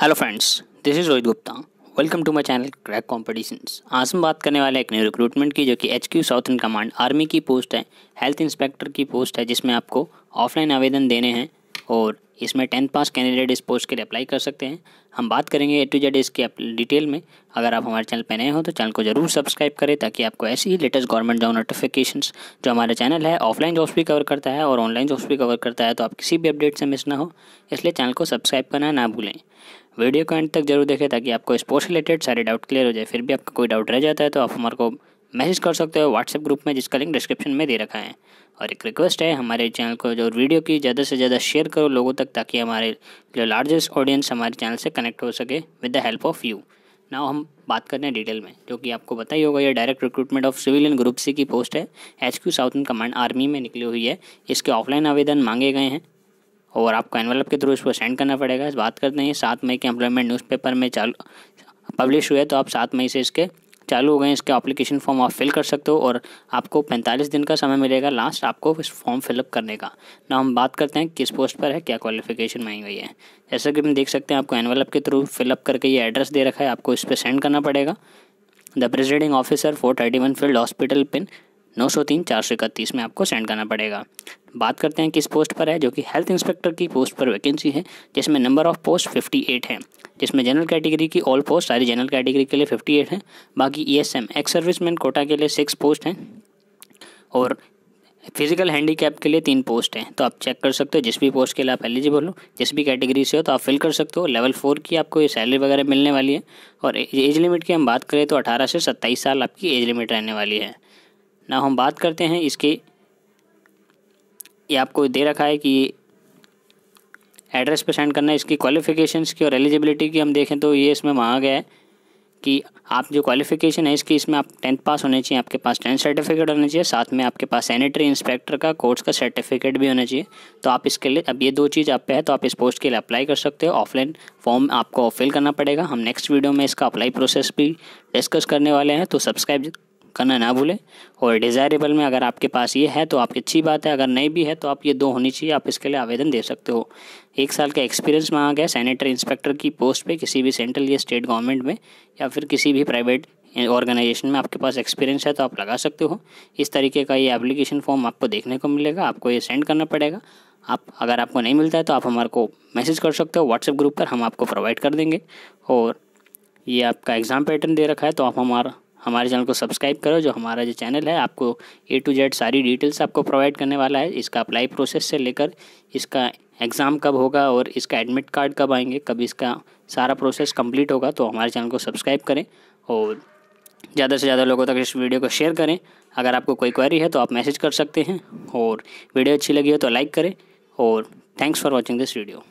hello friends this is Rohit Gupta welcome to my channel crack competitions आज हम बात करने वाले एक न्यू रिक्रूटमेंट की जो कि H Q south command army की पोस्ट है हेल्थ इंस्पेक्टर की पोस्ट है जिसमें आपको ऑफलाइन आवेदन देने हैं और इसमें टेंथ पास कैंडिडेट इस पोस्ट के लिए अप्लाई कर सकते हैं हम बात करेंगे ए टू जेड इसके डिटेल में अगर आप हमारे चैनल पर नए हो तो चैनल को जरूर सब्सक्राइब करें ताकि आपको ऐसी ही लेटेस्ट गवर्नमेंट जॉब नोटिफिकेशन जो हमारा चैनल है ऑफलाइन जॉब्स भी कवर करता है और ऑनलाइन जॉब्स भी कवर करता है तो आप किसी भी अपडेट से मिस ना हो इसलिए चैनल को सब्सक्राइब करना ना भूलें वीडियो को एंड तक जरूर देखें ताकि आपको इस पोस्ट रिलेटेड सारे डाउट क्लियर हो जाए फिर भी आपका कोई डाउट रह जाता है तो आप हमारे को मैसेज कर सकते हो व्हाट्सएप ग्रुप में जिसका लिंक डिस्क्रिप्शन में दे रखा है और एक रिक्वेस्ट है हमारे चैनल को जो वीडियो की ज़्यादा से ज़्यादा शेयर करो लोगों तक ताकि हमारे जो लार्जेस्ट ऑडियंस हमारे चैनल से कनेक्ट हो सके with the help of you now हम बात कर रहे हैं डिटेल में जो कि आपको ही होगा ये direct recruitment of civilian group C की पोस्ट है H Q southern command army में निकली हुई है इसके ऑफलाइन आवेदन मांगे गए हैं और आपको एनवेलप के थ्रू इसको सेंड करना पड़ेगा बात करते हैं सात मई के एम्प्लॉयमेंट न्यूज़पेपर में चालू पब्लिश हुए तो आप सात मई से इसके चालू हो गए हैं इसका अप्लीकेशन फॉर्म आप फिल कर सकते हो और आपको पैंतालीस दिन का समय मिलेगा लास्ट आपको इस फॉर्म फिलअप करने का ना हम बात करते हैं किस पोस्ट पर है क्या क्वालिफिकेशन मांगी गई है जैसा कि हम देख सकते हैं आपको एनवेलप के थ्रू फिलअप करके ये एड्रेस दे रखा है आपको इस पर सेंड करना पड़ेगा the presiding officer four thirty one field hospital pin नौ सौ तीन चार सौ इकतीस में आपको सेंड करना पड़ेगा बात करते हैं किस पोस्ट पर है जो कि हेल्थ इंस्पेक्टर की पोस्ट पर वैकेंसी है जिसमें नंबर ऑफ पोस्ट 58 है जिसमें जनरल कैटेगरी की ऑल पोस्ट सारी जनरल कैटेगरी के लिए 58 है बाकी E S M ex serviceman quota के लिए सिक्स पोस्ट हैं और फिजिकल हैंडीकैप के लिए तीन पोस्ट हैं तो आप चेक कर सकते हो जिस भी पोस्ट के लिए आप एलिजिबल हो जिस भी कैटेगरी से हो तो आप फिल कर सकते हो लेवल फोर की आपको ये सैलरी वगैरह मिलने वाली है और एज लिमिट की हम बात करें तो अठारह से सत्ताईस साल आपकी एज लिमिट रहने वाली है ना हम बात करते हैं इसके ये आपको दे रखा है कि एड्रेस पे सेंड करना है इसकी क्वालिफ़िकेशंस की और एलिजिबिलिटी की हम देखें तो ये इसमें मांगा गया है कि आप जो क्वालिफ़िकेशन है इसकी इसमें आप टेंथ पास होने चाहिए आपके पास टेंथ सर्टिफिकेट होना चाहिए साथ में आपके पास सैनिटरी इंस्पेक्टर का कोर्स का सर्टिफिकेट भी होना चाहिए तो आप इसके लिए अब ये दो चीज़ आप पे है तो आप इस पोस्ट के लिए अप्लाई कर सकते हो ऑफलाइन फॉर्म आपको फिल करना पड़ेगा हम नेक्स्ट वीडियो में इसका अप्लाई प्रोसेस भी डिस्कस करने वाले हैं तो सब्सक्राइब करना ना भूलें और डिज़ायरेबल में अगर आपके पास ये है तो आपकी अच्छी बात है अगर नहीं भी है तो आप ये दो होनी चाहिए आप इसके लिए आवेदन दे सकते हो एक साल का एक्सपीरियंस मांगा गया सैनिटरी इंस्पेक्टर की पोस्ट पे किसी भी सेंट्रल या स्टेट गवर्नमेंट में या फिर किसी भी प्राइवेट ऑर्गेनाइजेशन में आपके पास एक्सपीरियंस है तो आप लगा सकते हो इस तरीके का ये एप्लीकेशन फॉर्म आपको देखने को मिलेगा आपको ये सेंड करना पड़ेगा आप अगर आपको नहीं मिलता है तो आप हमारे को मैसेज कर सकते हो व्हाट्सएप ग्रुप पर हम आपको प्रोवाइड कर देंगे और ये आपका एग्ज़ाम पैटर्न दे रखा है तो आप हमारा हमारे चैनल को सब्सक्राइब करो जो हमारा जो चैनल है आपको ए टू जेड सारी डिटेल्स आपको प्रोवाइड करने वाला है इसका अप्लाई प्रोसेस से लेकर इसका एग्ज़ाम कब होगा और इसका एडमिट कार्ड कब आएंगे कब इसका सारा प्रोसेस कंप्लीट होगा तो हमारे चैनल को सब्सक्राइब करें और ज़्यादा से ज़्यादा लोगों तक इस वीडियो को शेयर करें अगर आपको कोई क्वेरी है तो आप मैसेज कर सकते हैं और वीडियो अच्छी लगी हो तो लाइक करें और thanks for watching this video